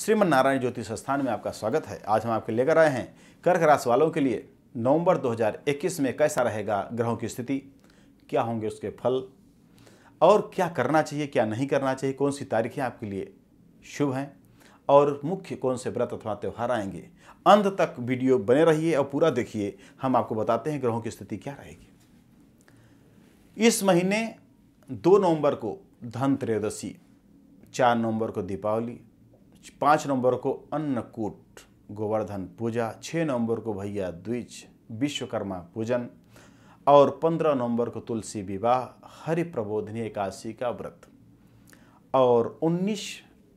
श्रीमन नारायण ज्योतिष संस्थान में आपका स्वागत है आज हम आपके लेकर आए हैं कर्क राशि वालों के लिए नवंबर 2021 में कैसा रहेगा ग्रहों की स्थिति क्या होंगे उसके फल और क्या करना चाहिए क्या नहीं करना चाहिए कौन सी तारीखें आपके लिए शुभ हैं और मुख्य कौन से व्रत अथवा त्यौहार आएंगे अंत तक वीडियो बने रहिए और पूरा देखिए हम आपको बताते हैं ग्रहों की स्थिति क्या रहेगी इस महीने दो नवंबर को धन त्रयोदशी चार नवंबर को दीपावली पाँच नंबर को अन्नकूट गोवर्धन पूजा छः नंबर को भैया द्विज विश्वकर्मा पूजन और पंद्रह नवंबर को तुलसी विवाह हरि प्रबोधनी एकादशी का व्रत और उन्नीस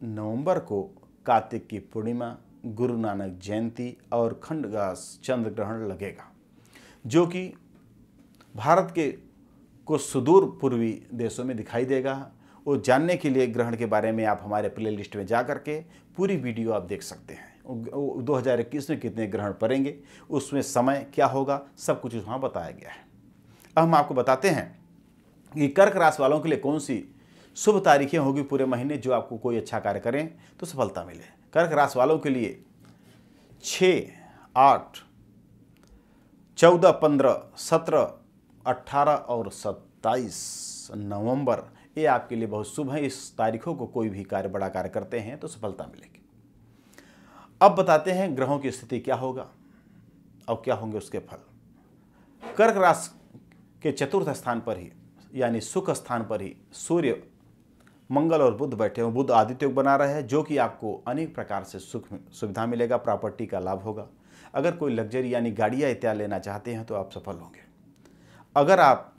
नवंबर को कार्तिक की पूर्णिमा गुरु नानक जयंती और खंडगास चंद्र ग्रहण लगेगा जो कि भारत के कुछ सुदूर पूर्वी देशों में दिखाई देगा वो जानने के लिए ग्रहण के बारे में आप हमारे प्ले लिस्ट में जा करके पूरी वीडियो आप देख सकते हैं 2021 में कितने ग्रहण पड़ेंगे उसमें समय क्या होगा सब कुछ वहाँ बताया गया है अब हम आपको बताते हैं कि कर्क राशि वालों के लिए कौन सी शुभ तारीखें होगी पूरे महीने जो आपको कोई अच्छा कार्य करें तो सफलता मिले कर्क राशि वालों के लिए छः आठ चौदह पंद्रह सत्रह अट्ठारह और सत्ताईस नवंबर ये आपके लिए बहुत शुभ है इस तारीखों को कोई भी कार्य बड़ा कार्य करते हैं तो सफलता मिलेगी अब बताते हैं ग्रहों की स्थिति क्या होगा और क्या होंगे उसके फल कर्क राशि के चतुर्थ स्थान पर ही यानी सुख स्थान पर ही सूर्य मंगल और बुद्ध बैठे हुए बुद्ध आदित्य योग बना रहे हैं जो कि आपको अनेक प्रकार से सुख सुविधा मिलेगा प्रॉपर्टी का लाभ होगा अगर कोई लग्जरी यानी गाड़ियाँ इत्यादि लेना चाहते हैं तो आप सफल होंगे अगर आप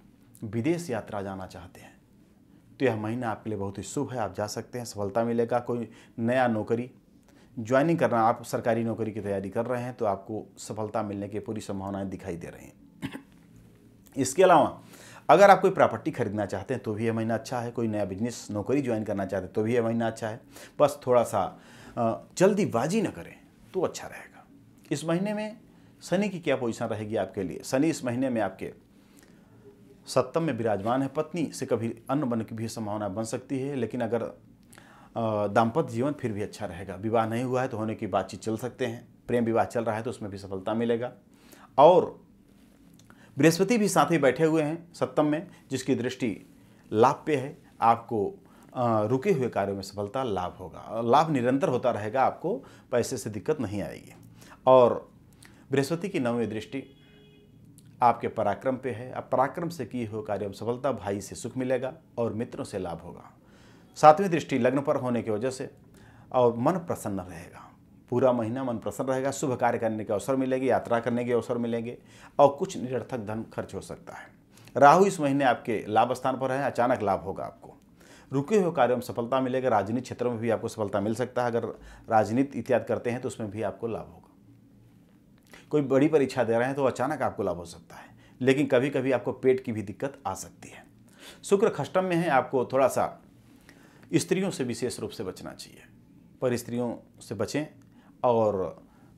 विदेश यात्रा जाना चाहते हैं तो यह महीना आपके लिए बहुत ही शुभ है आप जा सकते हैं सफलता मिलेगा कोई नया नौकरी ज्वाइनिंग करना आप सरकारी नौकरी की तैयारी कर रहे हैं तो आपको सफलता मिलने की पूरी संभावनाएं दिखाई दे रही हैं इसके अलावा अगर आप कोई प्रॉपर्टी खरीदना चाहते हैं तो भी यह महीना अच्छा है कोई नया बिजनेस नौकरी ज्वाइन करना चाहते हैं तो भी यह महीना अच्छा है बस थोड़ा सा जल्दीबाजी ना करें तो अच्छा रहेगा इस महीने में शनि की क्या पोजिशन रहेगी आपके लिए शनि इस महीने में आपके सप्तम में विराजमान है पत्नी से कभी अन्न बन की भी संभावना बन सकती है लेकिन अगर दाम्पत्य जीवन फिर भी अच्छा रहेगा विवाह नहीं हुआ है तो होने की बातचीत चल सकते हैं प्रेम विवाह चल रहा है तो उसमें भी सफलता मिलेगा और बृहस्पति भी साथ ही बैठे हुए हैं सप्तम में जिसकी दृष्टि लाभ पे है आपको रुके हुए कार्यों में सफलता लाभ होगा लाभ निरंतर होता रहेगा आपको पैसे से दिक्कत नहीं आएगी और बृहस्पति की नवी दृष्टि आपके पराक्रम पे है आप पराक्रम से किए हुए कार्य में सफलता भाई से सुख मिलेगा और मित्रों से लाभ होगा सातवीं दृष्टि लग्न पर होने की वजह से और मन प्रसन्न रहेगा पूरा महीना मन प्रसन्न रहेगा शुभ कार्य करने के अवसर मिलेगी यात्रा करने के अवसर मिलेंगे और कुछ निरर्थक धन खर्च हो सकता है राहु इस महीने आपके लाभ स्थान पर है अचानक लाभ होगा आपको रुके हुए कार्यों में सफलता मिलेगा राजनीतिक क्षेत्र में भी आपको सफलता मिल सकता है अगर राजनीति इत्यादि करते हैं तो उसमें भी आपको लाभ होगा कोई बड़ी परीक्षा दे रहे हैं तो अचानक आपको लाभ हो सकता है लेकिन कभी कभी आपको पेट की भी दिक्कत आ सकती है शुक्र खष्टम में है आपको थोड़ा सा स्त्रियों से विशेष रूप से बचना चाहिए पर स्त्रियों से बचें और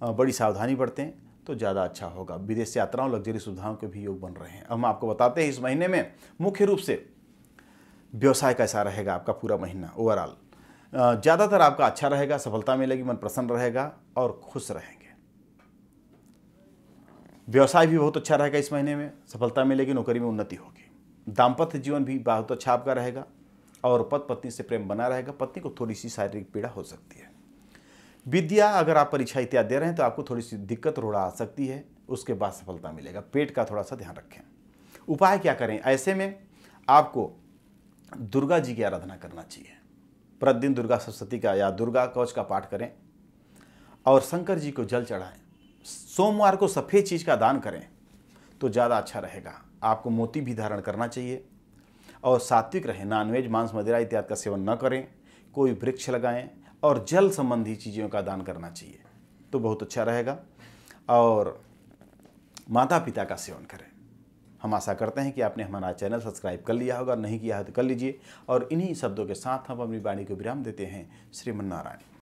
बड़ी सावधानी बरतें तो ज़्यादा अच्छा होगा विदेश यात्राओं लग्जरी सुविधाओं के भी योग बन रहे हैं हम आपको बताते हैं इस महीने में मुख्य रूप से व्यवसाय कैसा रहेगा आपका पूरा महीना ओवरऑल ज़्यादातर आपका अच्छा रहेगा सफलता मिलेगी मन प्रसन्न रहेगा और खुश रहेंगे व्यवसाय भी बहुत अच्छा रहेगा इस महीने में सफलता मिलेगी नौकरी में उन्नति होगी दाम्पत्य जीवन भी बहुत अच्छा आपका रहेगा और पत पत्नी से प्रेम बना रहेगा पत्नी को थोड़ी सी शारीरिक पीड़ा हो सकती है विद्या अगर आप परीक्षा इत्यादि दे रहे हैं तो आपको थोड़ी सी दिक्कत रोड़ा आ सकती है उसके बाद सफलता मिलेगा पेट का थोड़ा सा ध्यान रखें उपाय क्या करें ऐसे में आपको दुर्गा जी की आराधना करना चाहिए प्रतिदिन दुर्गा सरस्वती का या दुर्गा कवच का पाठ करें और शंकर जी को जल चढ़ाएं सोमवार को सफ़ेद चीज़ का दान करें तो ज़्यादा अच्छा रहेगा आपको मोती भी धारण करना चाहिए और सात्विक रहें नॉनवेज मांस मदिरा इत्यादि का सेवन न करें कोई वृक्ष लगाएं और जल संबंधी चीज़ों का दान करना चाहिए तो बहुत अच्छा रहेगा और माता पिता का सेवन करें हम आशा करते हैं कि आपने हमारा चैनल सब्सक्राइब कर लिया होगा नहीं किया है तो कर लीजिए और इन्हीं शब्दों के साथ हम अपनी वाणी को विराम देते हैं श्रीमन नारायण